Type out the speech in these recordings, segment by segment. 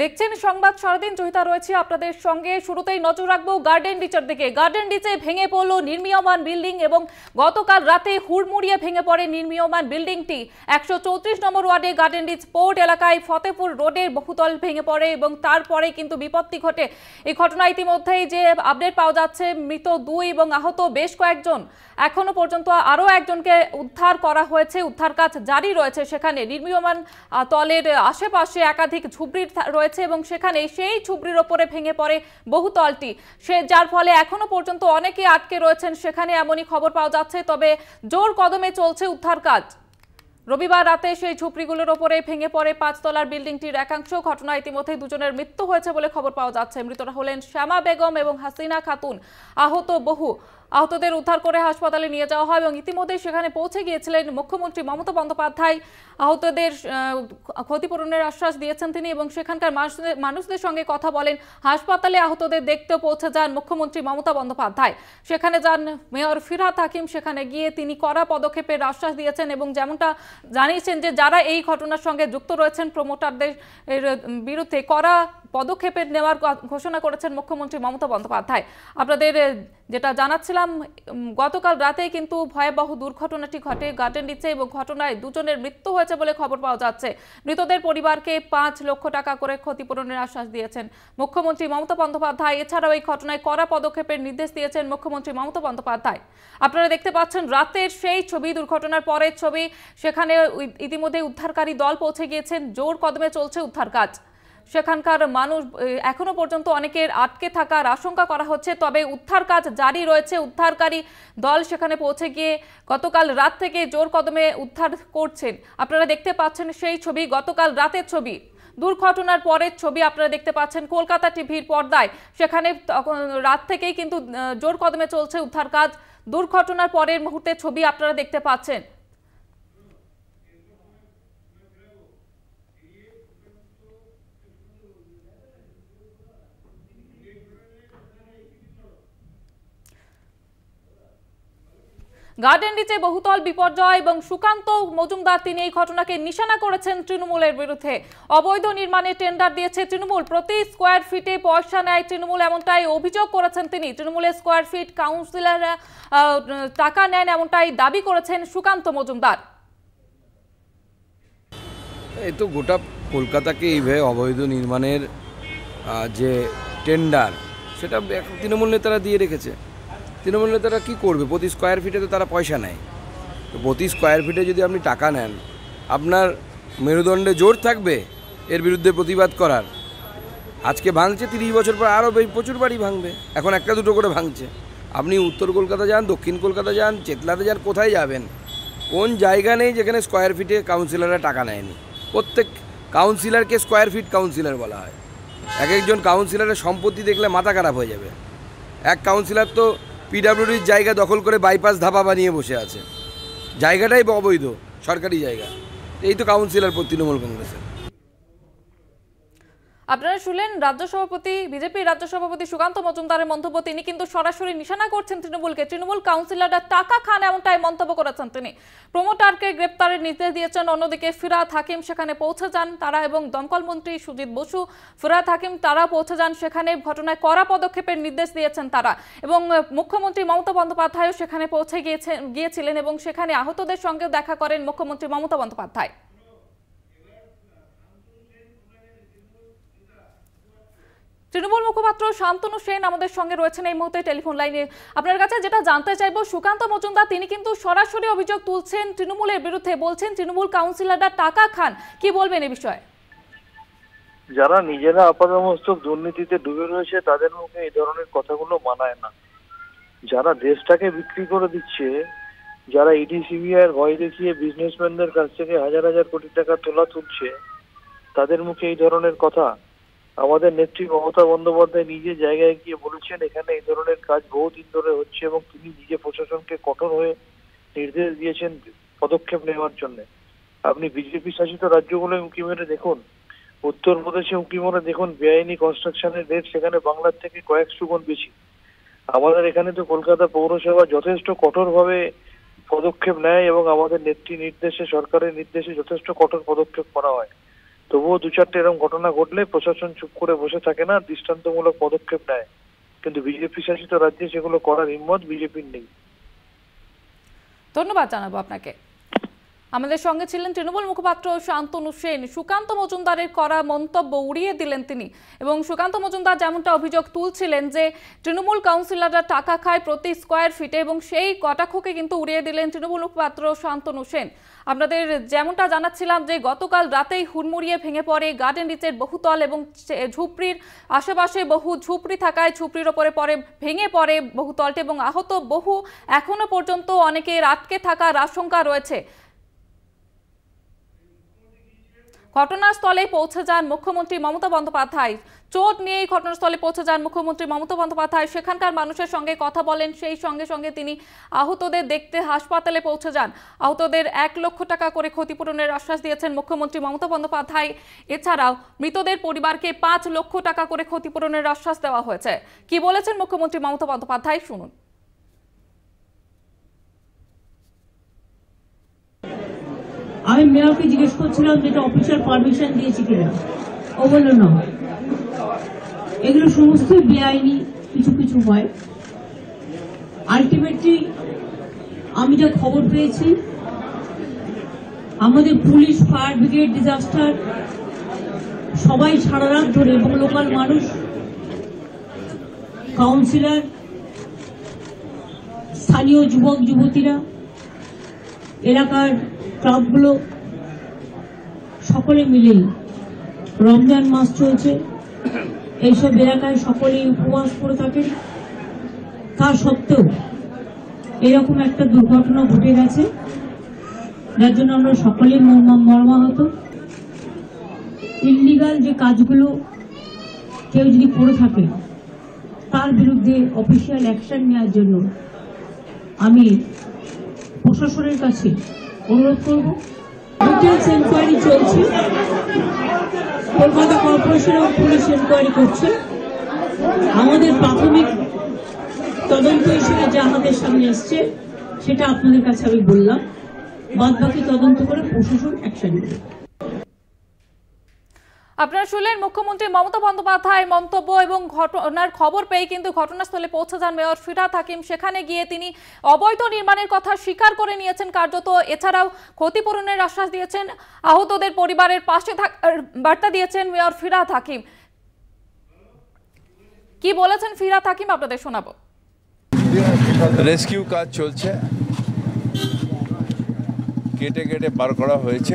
দেখছেন সংবাদ সারাদিন জহিতা রয়েছে আপনাদের সঙ্গে শুরুতেই নজর রাখবো গার্ডেন ডিচের দিকে গার্ডেন ডিচে ভেঙে পড়ল নির্মীয়মান বিল্ডিং এবং গতকাল রাতে হুড়মুড়িয়ে ভেঙে পড়ে নির্মীয়মান বিল্ডিংটি একশো চৌত্রিশ নম্বর ওয়ার্ডে গার্ডেন ডিচ পোর্ট এলাকায় ফতেপুর রোডের বহুতল ভেঙে পড়ে এবং তারপরে কিন্তু বিপত্তি ঘটে এই ঘটনা ইতিমধ্যেই যে আপডেট পাওয়া যাচ্ছে মৃত দুই এবং আহত বেশ কয়েকজন এখনও পর্যন্ত আরও একজনকে উদ্ধার করা হয়েছে উদ্ধার কাজ জারি রয়েছে সেখানে নির্মীয়মান তলের আশেপাশে একাধিক ঝুবড়ির রয়েছে এবং সেখানে সেই ছুবড়ির ওপরে ভেঙে পড়ে বহুতলটি সে যার ফলে এখনো পর্যন্ত অনেকে আটকে রয়েছেন সেখানে এমনই খবর পাওয়া যাচ্ছে তবে জোর কদমে চলছে উদ্ধার কাজ রবিবার রাতে সেই ঝুপড়িগুলোর ওপরে ভেঙে পড়ে পাঁচতলার বিল্ডিংটির একাংশ ঘটনা ইতিমধ্যে দুজনের মৃত্যু হয়েছে বলে খবর পাওয়া যাচ্ছে মৃতরা হলেন শ্যামা বেগম এবং হাসিনা খাতুন আহত বহু আহতদের উদ্ধার করে হাসপাতালে নিয়ে যাওয়া হয় এবং ইতিমধ্যে সেখানে পৌঁছে গিয়েছিলেন মুখ্যমন্ত্রী মমতা বন্দ্যোপাধ্যায় আহতদের ক্ষতিপূরণের আশ্বাস দিয়েছেন তিনি এবং সেখানকার মানুষদের সঙ্গে কথা বলেন হাসপাতালে আহতদের দেখতে পৌঁছে যান মুখ্যমন্ত্রী মমতা বন্দ্যোপাধ্যায় সেখানে যান মেয়র ফিরা হাকিম সেখানে গিয়ে তিনি কড়া পদক্ষেপের আশ্বাস দিয়েছেন এবং যেমনটা জানিয়েছেন যে যারা এই ঘটনার সঙ্গে যুক্ত রয়েছেন প্রমোটারদের বিরুদ্ধে কড়া পদক্ষেপের নেওয়ার ঘোষণা করেছেন মুখ্যমন্ত্রী মমতা বন্দ্যোপাধ্যায় আপনাদের যেটা জানাচ্ছিলাম গতকাল রাতে কিন্তু ভয়াবহ দুর্ঘটনাটি ঘটে গাটের নিচে এবং ঘটনায় দুজনের মৃত্যু হয়েছে বলে খবর পাওয়া যাচ্ছে মৃতদের পরিবারকে পাঁচ লক্ষ টাকা করে ক্ষতিপূরণের আশ্বাস দিয়েছেন মুখ্যমন্ত্রী মমতা বন্দ্যোপাধ্যায় এছাড়াও এই ঘটনায় কড়া পদক্ষেপের নির্দেশ দিয়েছেন মুখ্যমন্ত্রী মমতা বন্দ্যোপাধ্যায় আপনারা দেখতে পাচ্ছেন রাতের সেই ছবি দুর্ঘটনার পরের ছবি সেখানে ইতিমধ্যে উদ্ধারকারী দল পৌঁছে গিয়েছেন জোর কদমে চলছে উদ্ধার কাজ সেখানকার মানুষ এখনো পর্যন্ত অনেকের আটকে থাকার আশঙ্কা করা হচ্ছে তবে উদ্ধার কাজ জারি রয়েছে উদ্ধারকারী দল সেখানে পৌঁছে গিয়ে গতকাল রাত থেকে জোর কদমে উদ্ধার করছেন আপনারা দেখতে পাচ্ছেন সেই ছবি গতকাল রাতের ছবি দুর্ঘটনার পরের ছবি আপনারা দেখতে পাচ্ছেন কলকাতা টিভির পর্দায় সেখানে তখন রাত থেকেই কিন্তু জোর কদমে চলছে উদ্ধার কাজ দুর্ঘটনার পরের মুহূর্তে ছবি আপনারা দেখতে পাচ্ছেন গার্ডেন রিচে বহুতল বিপর্যয় এবং সুকান্ত মজুমদার তিনি এই ঘটনাকে নিশানা করেছেন তৃণমূলের বিরুদ্ধে অবৈধ নির্মাণে টেন্ডার দিয়েছে তৃণমূল প্রতি স্কোয়ার ফিটে পয়সা নেয় তৃণমূল এমনটাই অভিযোগ করেছেন তিনি তৃণমূলের স্কোয়ার ফিট কাউন্সিলর টাকা নেন এমনটাই দাবি করেছেন সুকান্ত মজুমদার এই তো গোটা কলকাতাকে এইভাবে অবৈধ নির্মাণের যে টেন্ডার সেটা তৃণমূল নেতারা দিয়ে রেখেছে তৃণমূলে তারা কী করবে প্রতি স্কোয়ার ফিটে তো তারা পয়সা নেয় তো প্রতি স্কোয়ার ফিটে যদি আপনি টাকা নেন আপনার মেরুদণ্ডে জোর থাকবে এর বিরুদ্ধে প্রতিবাদ করার আজকে ভাঙছে তিরিশ বছর পর আরও প্রচুর বাড়ি ভাঙবে এখন একটা দুটো করে ভাঙছে আপনি উত্তর কলকাতা যান দক্ষিণ কলকাতা যান চেতলাতে যান কোথায় যাবেন কোন জায়গা নেই যেখানে স্কোয়ার ফিটে কাউন্সিলাররা টাকা নেয়নি প্রত্যেক কাউন্সিলারকে স্কোয়ার ফিট কাউন্সিলার বলা হয় এক একজন কাউন্সিলারের সম্পত্তি দেখলে মাথা খারাপ হয়ে যাবে এক কাউন্সিলার তো পিডাব্লিউডির জায়গা দখল করে বাইপাস ধাবা বানিয়ে বসে আছে জায়গাটাই অবৈধ সরকারি জায়গা এই তো কাউন্সিলর তৃণমূল কংগ্রেসের আপনারা শুনলেন রাজ্য সভাপতি বিজেপির রাজ্য সভাপতি সুকান্ত মজুমদারের মন্তব্য তিনি কিন্তু সরাসরি নিশানা করছেন তৃণমূলকে তৃণমূল কাউন্সিলররা টাকা খান এমনটাই মন্তব্য করেছেন তিনি প্রমোটারকে গ্রেপ্তারের নির্দেশ দিয়েছেন অন্যদিকে ফিরাত হাকিম সেখানে পৌঁছে যান তারা এবং দমকল মন্ত্রী সুজিত বসু ফিরাত হাকিম তারা পৌঁছে যান সেখানে ঘটনায় কড়া পদক্ষেপের নির্দেশ দিয়েছেন তারা এবং মুখ্যমন্ত্রী মমতা বন্দ্যোপাধ্যায়ও সেখানে পৌঁছে গিয়েছেন গিয়েছিলেন এবং সেখানে আহতদের সঙ্গেও দেখা করেন মুখ্যমন্ত্রী মমতা বন্দ্যোপাধ্যায় তৃণমূল মুখপাত্র শান্তনু সেন আমাদের সঙ্গে রয়েছেন এই মুহূর্তে টেলিফোন লাইনে আপনার কাছে যেটা জানতে চাইব সুকান্ত মজুমদার তিনি কিন্তু সরাসরি অভিযোগ তুলছেন তৃণমূলের বিরুদ্ধে বলছেন তৃণমূল কাউন্সিলররা টাকা খান কি বলবেন এ বিষয়ে যারা নিজেরা আপাদমস্তক দুর্নীতিতে ডুবে রয়েছে তাদের মুখে এই ধরনের কথাগুলো মানায় না যারা দেশটাকে বিক্রি করে দিচ্ছে যারা ইডি সিবিআইয়ের ভয় দেখিয়ে বিজনেসম্যানদের কাছ থেকে হাজার হাজার কোটি টাকা তোলা তুলছে তাদের মুখে এই ধরনের কথা আমাদের নেত্রী মমতা বন্দ্যোপাধ্যায় নিজে জায়গায় গিয়ে বলেছেন এখানে এই ধরনের কাজ বহুদিন ধরে হচ্ছে এবং তিনি নিজে প্রশাসনকে কঠোর হয়ে নির্দেশ দিয়েছেন পদক্ষেপ নেওয়ার জন্য আপনি বিজেপি শাসিত রাজ্যগুলো উঁকি মেরে দেখুন উত্তরপ্রদেশে উঁকি মেরে দেখুন বেআইনি কনস্ট্রাকশনের রেট সেখানে বাংলার থেকে কয়েকশো গুণ বেশি আমাদের এখানে তো কলকাতা পৌরসভা যথেষ্ট কঠোরভাবে পদক্ষেপ নেয় এবং আমাদের নেত্রী নির্দেশে সরকারের নির্দেশে যথেষ্ট কঠোর পদক্ষেপ করা হয় তবুও দু চারটে এরকম ঘটনা ঘটলে প্রশাসন চুপ করে বসে থাকে না দৃষ্টান্তমূলক পদক্ষেপ নেয় কিন্তু বিজেপি শাসিত রাজ্যে সেগুলো করার হিম্মত বিজেপির নেই ধন্যবাদ জানাবো আপনাকে আমাদের সঙ্গে ছিলেন তৃণমূল মুখপাত্র শান্তনু সেন সুকান্ত মজুমদারের করা মন্তব্য উড়িয়ে দিলেন তিনি এবং সুকান্ত মজুমদার যেমনটা অভিযোগ তুলছিলেন যে তৃণমূল কাউন্সিলররা টাকা খায় প্রতি স্কোয়ার ফিটে এবং সেই কটাক্ষকে কিন্তু উড়িয়ে দিলেন তৃণমূল মুখপাত্র শান্তনু সেন আপনাদের যেমনটা জানাচ্ছিলাম যে গতকাল রাতেই হুড়মুড়িয়ে ভেঙে পড়ে গার্ডেন রিচের বহুতল এবং ঝুপড়ির আশেপাশে বহু ঝুপড়ি থাকায় ঝুপড়ির ওপরে পরে ভেঙে পড়ে বহুতলটি এবং আহত বহু এখনও পর্যন্ত অনেকের আটকে থাকার আশঙ্কা রয়েছে ঘটনাস্থলে পৌঁছে যান মুখ্যমন্ত্রী মমতা বন্দ্যোপাধ্যায় চোট নিয়ে ঘটনাস্থলে পৌঁছে যান মুখ্যমন্ত্রী মমতা বন্দ্যোপাধ্যায় সেখানকার মানুষের সঙ্গে কথা বলেন সেই সঙ্গে সঙ্গে তিনি আহতদের দেখতে হাসপাতালে পৌঁছে যান আহতদের এক লক্ষ টাকা করে ক্ষতিপূরণের আশ্বাস দিয়েছেন মুখ্যমন্ত্রী মমতা বন্দ্যোপাধ্যায় এছাড়াও মৃতদের পরিবারকে পাঁচ লক্ষ টাকা করে ক্ষতিপূরণের আশ্বাস দেওয়া হয়েছে কি বলেছেন মুখ্যমন্ত্রী মমতা বন্দ্যোপাধ্যায় শুনুন আমি মেয়রকে জিজ্ঞেস করছিলাম যেটা অফিসার অফিসিয়াল পারমিশন দিয়েছি কিনা ও বললো না এগুলো সমস্ত বেআইনি কিছু কিছু হয় আলটিমেটলি আমি যা খবর পেয়েছি আমাদের পুলিশ ফায়ার ব্রিগেড ডিজাস্টার সবাই সারা রাত ধরে এবং লোকাল মানুষ কাউন্সিলার স্থানীয় যুবক যুবতীরা এলাকার ক্লাবগুলো সকলে মিলেই রমজান মাস চলছে এইসব এলাকায় সকলেই উপবাস করে থাকেন তা সত্ত্বেও এরকম একটা দুর্ঘটনা ঘটে গেছে যার জন্য আমরা সকলেই মর্মাহত ইলিগাল যে কাজগুলো কেউ যদি করে থাকে তার বিরুদ্ধে অফিসিয়াল অ্যাকশন নেওয়ার জন্য আমি প্রশাসনের কাছে অনুরোধ করব ডিটেলস এনকোয়ারি চলছে Kolkata corporation of police enquiry করছে আমাদের প্রাথমিক তদন্ত হিসেবে যা আমাদের সামনে এসছে সেটা আপনাদের কাছে আমি বললাম বাদ বাকি তদন্ত করে প্রশাসন অ্যাকশন নেবে আপনারা শুনলেন মুখ্যমন্ত্রী মমতা বন্দ্যোপাধ্যায় মন্তব্য এবং ঘটনার খবর পেয়ে কিন্তু ঘটনাস্থলে পৌঁছে যান মেয়র ফিরা হাকিম সেখানে গিয়ে তিনি অবৈধ নির্মাণের কথা স্বীকার করে নিয়েছেন কার্যত এছাড়াও ক্ষতিপূরণের আশ্বাস দিয়েছেন আহতদের পরিবারের পাশে বার্তা দিয়েছেন মেয়র ফিরা হাকিম কি বলেছেন ফিরা হাকিম আপনাদের শোনাবো রেস্কিউ কাজ চলছে কেটে কেটে বার করা হয়েছে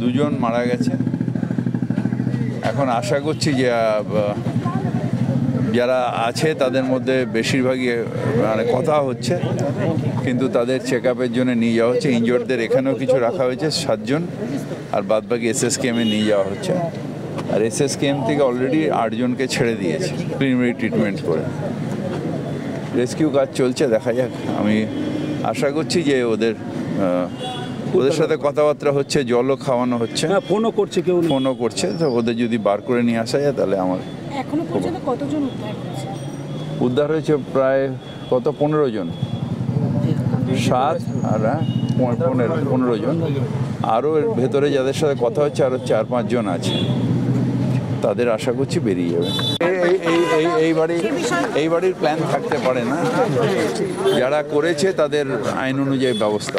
দুজন মারা গেছে এখন আশা করছি যে যারা আছে তাদের মধ্যে বেশিরভাগই মানে কথা হচ্ছে কিন্তু তাদের চেক আপের জন্য নিয়ে যাওয়া হচ্ছে ইনজোরদের এখানেও কিছু রাখা হয়েছে সাতজন আর বাদ বাকি এস এস কেমে নিয়ে যাওয়া হচ্ছে আর এস এস কেম থেকে অলরেডি আটজনকে ছেড়ে দিয়েছে প্রিমারি ট্রিটমেন্ট করে রেস্কিউ কাজ চলছে দেখা যাক আমি আশা করছি যে ওদের ওদের সাথে কথাবার্তা হচ্ছে জলও খাওয়ানো হচ্ছে হ্যাঁ, ফোনও করছে কেউ ফোনও করছে তো ওদের যদি বার করে নিয়ে আসা যায় তাহলে আমার উদ্ধার হয়েছে প্রায় কত পনেরো জন সাত আর হ্যাঁ, পনেরো পনেরো জন আরও ভেতরে যাদের সাথে কথা হচ্ছে আরও চার পাঁচজন আছে তাদের আশা করছি বেরিয়ে যাবে এই বাড়ির এই বাড়ির প্ল্যান থাকতে পারে না যারা করেছে তাদের আইন অনুযায়ী ব্যবস্থা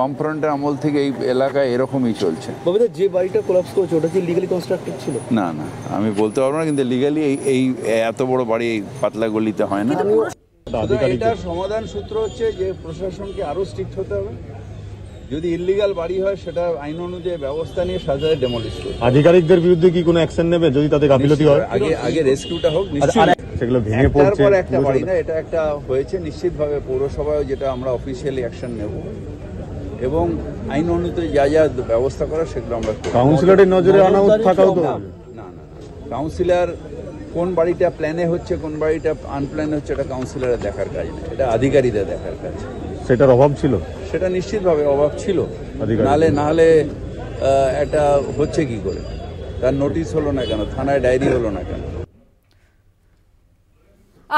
বামফ্রন্টের আমল থেকে এই এলাকায় এরকমই চলছে ববিতা যে বাড়িটা কোলাপস করেছে ওটা কি লিগালি কনস্ট্রাক্টেড ছিল না না আমি বলতে পারবো না কিন্তু লিগালি এই এত বড় বাড়ি এই পাতলা গলিতে হয় না এটার সমাধান সূত্র হচ্ছে যে প্রশাসনকে আরও স্ট্রিক্ট হতে হবে যদি ইলিগাল বাড়ি হয় সেটা আইন অনুযায়ী ব্যবস্থা নিয়ে সাজায় ডেমোলিশ করবে আধিকারিকদের বিরুদ্ধে কি কোনো অ্যাকশন নেবে যদি তাদের গাফিলতি হয় আগে আগে রেস্কিউটা হোক আচ্ছা, সেগুলো ভেঙে পড়ছে একটা বাড়ি না এটা একটা হয়েছে নিশ্চিতভাবে পৌরসভায় যেটা আমরা অফিসিয়ালি অ্যাকশন নেব এবং আইন অনুযায়ী যা যা ব্যবস্থা করা সেগুলো আমরা কাউন্সিলরের নজরে আনা থাকাও তো না না কাউন্সিলর কোন বাড়িটা প্ল্যানে হচ্ছে কোন বাড়িটা আনপ্ল্যানে হচ্ছে এটা কাউন্সিলরের দেখার কাজ না এটা আধিকারিকদের দেখার কাজ সেটার অভাব ছিল সেটা নিশ্চিতভাবে অভাব ছিল নালে নাহলে এটা হচ্ছে কি করে তার নোটিশ হলো না কেন থানায় ডায়েরি হলো না কেন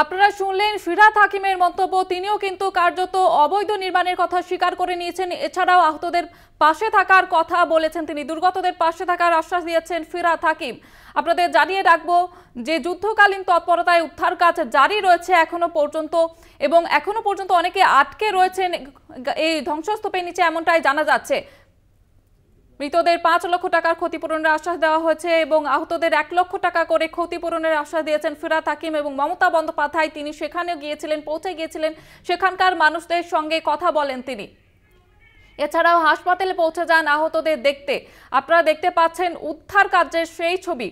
আপনারা শুনলেন ফিরাত হাকিমের মন্তব্য তিনিও কিন্তু কার্যত অবৈধ নির্মাণের কথা স্বীকার করে নিয়েছেন এছাড়াও আহতদের পাশে থাকার কথা বলেছেন তিনি দুর্গতদের পাশে থাকার আশ্বাস দিয়েছেন ফিরাত হাকিম আপনাদের জানিয়ে রাখবো যে যুদ্ধকালীন তৎপরতায় উদ্ধার কাজ জারি রয়েছে এখনো পর্যন্ত এবং এখনো পর্যন্ত অনেকে আটকে রয়েছেন এই ধ্বংসস্তূপের নিচে এমনটাই জানা যাচ্ছে মৃতদের পাঁচ লক্ষ টাকার ক্ষতিপূরণের আশ্বাস দেওয়া হয়েছে এবং আহতদের এক লক্ষ টাকা করে ক্ষতিপূরণের আশ্বাস দিয়েছেন ফিরাত হাকিম এবং মমতা বন্দ্যোপাধ্যায় তিনি সেখানেও গিয়েছিলেন পৌঁছে গিয়েছিলেন সেখানকার মানুষদের সঙ্গে কথা বলেন তিনি এছাড়াও হাসপাতালে পৌঁছে যান আহতদের দেখতে আপনারা দেখতে পাচ্ছেন উদ্ধার কার্যের সেই ছবি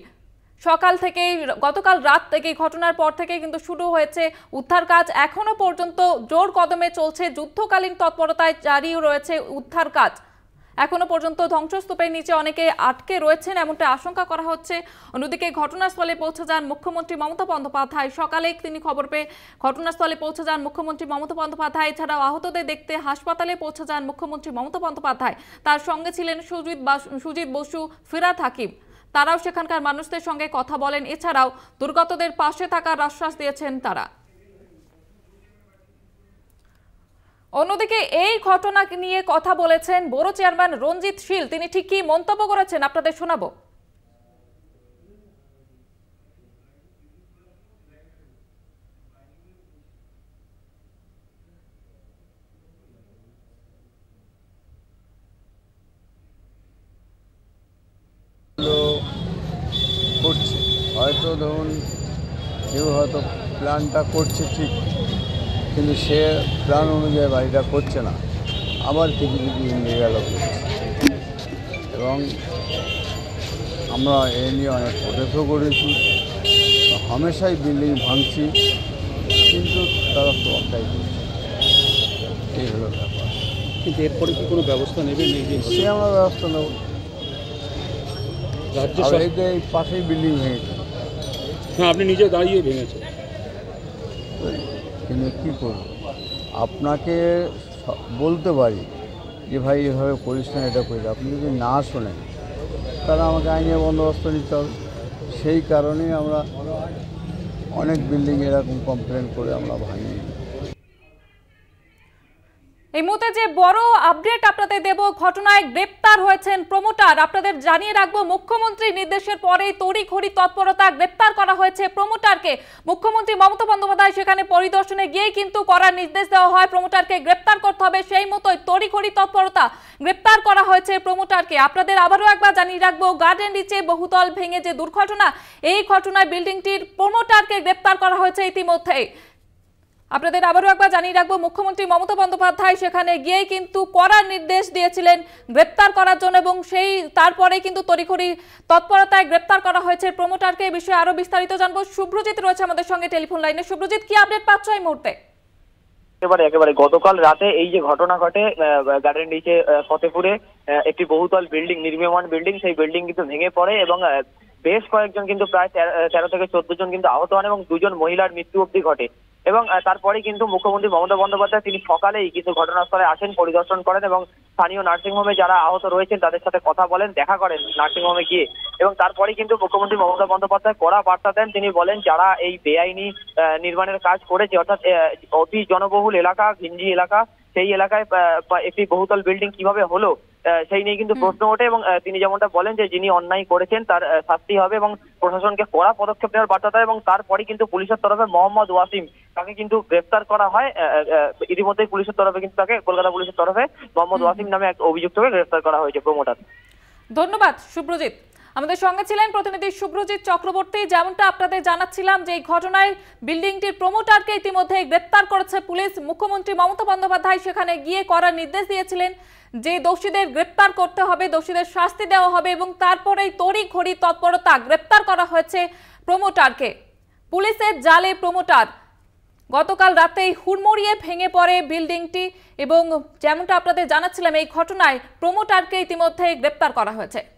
সকাল থেকেই গতকাল রাত থেকে ঘটনার পর থেকে কিন্তু শুরু হয়েছে উদ্ধার কাজ এখনও পর্যন্ত জোর কদমে চলছে যুদ্ধকালীন তৎপরতায় জারিও রয়েছে উদ্ধার কাজ এখনো পর্যন্ত ধ্বংসস্তূপের নিচে অনেকে আটকে রয়েছেন এমনটা আশঙ্কা করা হচ্ছে অন্যদিকে ঘটনাস্থলে পৌঁছে যান মুখ্যমন্ত্রী মমতা বন্দ্যোপাধ্যায় সকালে তিনি খবর পেয়ে ঘটনাস্থলে পৌঁছে যান মুখ্যমন্ত্রী মমতা বন্দ্যোপাধ্যায় এছাড়াও আহতদের দেখতে হাসপাতালে পৌঁছে যান মুখ্যমন্ত্রী মমতা বন্দ্যোপাধ্যায় তার সঙ্গে ছিলেন সুজিত সুজিত বসু ফিরাত হাকিম তারাও সেখানকার মানুষদের সঙ্গে কথা বলেন এছাড়াও দুর্গতদের পাশে থাকার আশ্বাস দিয়েছেন তারা অন্যদিকে এই ঘটনা নিয়ে কথা বলেছেন বোরো চেয়ারম্যান রঞ্জিত শীল তিনি ঠিক কি মন্তব্য করেছেন আপনাদের শোনাবো হয়তো ধরুন কেউ হয়তো প্ল্যানটা করছে ঠিক কিন্তু সে প্ল্যান অনুযায়ী বাড়িটা করছে না আবার কিছু কিছু ইন্ডিয়াল এবং আমরা এ নিয়ে অনেক প্রদেশও করেছি হামেশাই বিল্ডিং ভাঙছি কিন্তু তারা তো করছে এই হলো ব্যাপার কিন্তু এরপরে কি কোনো ব্যবস্থা নেবেন সে আমরা ব্যবস্থা নেব এই পাশেই বিল্ডিং ভেঙেছে হ্যাঁ আপনি নিজে দাঁড়িয়ে ভেঙেছেন কিন্তু কী করব আপনাকে বলতে পারি যে ভাই এভাবে করিস না এটা করি আপনি যদি না শোনেন তাহলে আমাকে আইনে বন্দোবস্ত নিতে হবে সেই কারণেই আমরা অনেক বিল্ডিং এরকম কমপ্লেন করে আমরা ভাঙি এই মুহূর্তে যে বড় আপডেট আপনাদের দেব ঘটনায় গ্রেপ্তার হয়েছেন প্রমোটার আপনাদের জানিয়ে রাখবো মুখ্যমন্ত্রী নির্দেশের পরে তড়িঘড়ি তৎপরতা গ্রেপ্তার করা হয়েছে প্রমোটারকে মুখ্যমন্ত্রী মমতা বন্দ্যোপাধ্যায় সেখানে পরিদর্শনে গিয়ে কিন্তু করার নির্দেশ দেওয়া হয় প্রমোটারকে গ্রেপ্তার করতে হবে সেই মতোই তড়িঘড়ি তৎপরতা গ্রেপ্তার করা হয়েছে প্রমোটারকে আপনাদের আবারও একবার জানিয়ে রাখবো গার্ডেন রিচে বহুতল ভেঙে যে দুর্ঘটনা এই ঘটনায় বিল্ডিংটির প্রমোটারকে গ্রেপ্তার করা হয়েছে ইতিমধ্যেই আপনাদের আবারও একবার জানিয়ে রাখবো মুখ্যমন্ত্রী মমতা বন্দ্যোপাধ্যায় সেখানে গিয়ে কিন্তু করার নির্দেশ দিয়েছিলেন গ্রেপ্তার করার জন্য এবং সেই তারপরে কিন্তু তড়িখড়ি তৎপরতায় গ্রেপ্তার করা হয়েছে প্রমোটারকে এই বিষয়ে আরো বিস্তারিত জানবো শুভ্রজিৎ রয়েছে আমাদের সঙ্গে টেলিফোন লাইনে শুভ্রজিৎ কি আপডেট পাচ্ছ এই মুহূর্তে একেবারে একেবারে গতকাল রাতে এই যে ঘটনা ঘটে গার্ডেন নিচে ফতেপুরে একটি বহুতল বিল্ডিং নির্মাণ বিল্ডিং সেই বিল্ডিং কিন্তু ভেঙে পড়ে এবং বেশ কয়েকজন কিন্তু প্রায় তেরো থেকে চোদ্দ জন কিন্তু আহত হন এবং দুজন মহিলার মৃত্যু অব্দি ঘটে এবং তারপরে কিন্তু মুখ্যমন্ত্রী মমতা বন্দ্যোপাধ্যায় তিনি সকালেই কিন্তু ঘটনাস্থলে আসেন পরিদর্শন করেন এবং স্থানীয় নার্সিংহোমে যারা আহত রয়েছেন তাদের সাথে কথা বলেন দেখা করেন নার্সিংহোমে গিয়ে এবং তারপরে কিন্তু মুখ্যমন্ত্রী মমতা বন্দ্যোপাধ্যায় কড়া বার্তা দেন তিনি বলেন যারা এই বেআইনি নির্মাণের কাজ করেছে অর্থাৎ অতি জনবহুল এলাকা ঘিঞ্জি এলাকা সেই এলাকায় একটি বহুতল বিল্ডিং কিভাবে হলো সেই নিয়ে কিন্তু প্রশ্ন ওঠে এবং তিনি যেমনটা বলেন যে যিনি অন্যায় করেছেন তার শাস্তি হবে এবং প্রশাসনকে কড়া পদক্ষেপ নেওয়ার বার্তা দেয় এবং তারপরে কিন্তু পুলিশের তরফে মোহাম্মদ ওয়াসিম তাকে কিন্তু গ্রেফতার করা হয় ইতিমধ্যে পুলিশের তরফে কিন্তু তাকে কলকাতা পুলিশের তরফে মোহাম্মদ ওয়াসিম নামে এক অভিযুক্তকে গ্রেফতার করা হয়েছে প্রমোটার ধন্যবাদ সুপ্রজিৎ আমাদের সঙ্গে ছিলেন প্রতিনিধি শুভ্রজিৎ চক্রবর্তী যেমনটা আপনাদের জানাচ্ছিলাম যে এই ঘটনায় বিল্ডিংটির প্রমোটারকে ইতিমধ্যে গ্রেপ্তার করেছে পুলিশ মুখ্যমন্ত্রী মমতা বন্দ্যোপাধ্যায় সেখানে গিয়ে করার নির্দেশ দিয়েছিলেন যে দোষীদের গ্রেপ্তার করতে হবে দোষীদের শাস্তি দেওয়া হবে এবং তারপরে তড়ি ঘড়ি তৎপরতা গ্রেপ্তার করা হয়েছে প্রমোটারকে পুলিশের জালে প্রমোটার গতকাল রাতেই হুড়মুড়িয়ে ভেঙে পড়ে বিল্ডিংটি এবং যেমনটা আপনাদের জানাচ্ছিলাম এই ঘটনায় প্রমোটারকে ইতিমধ্যে গ্রেপ্তার করা হয়েছে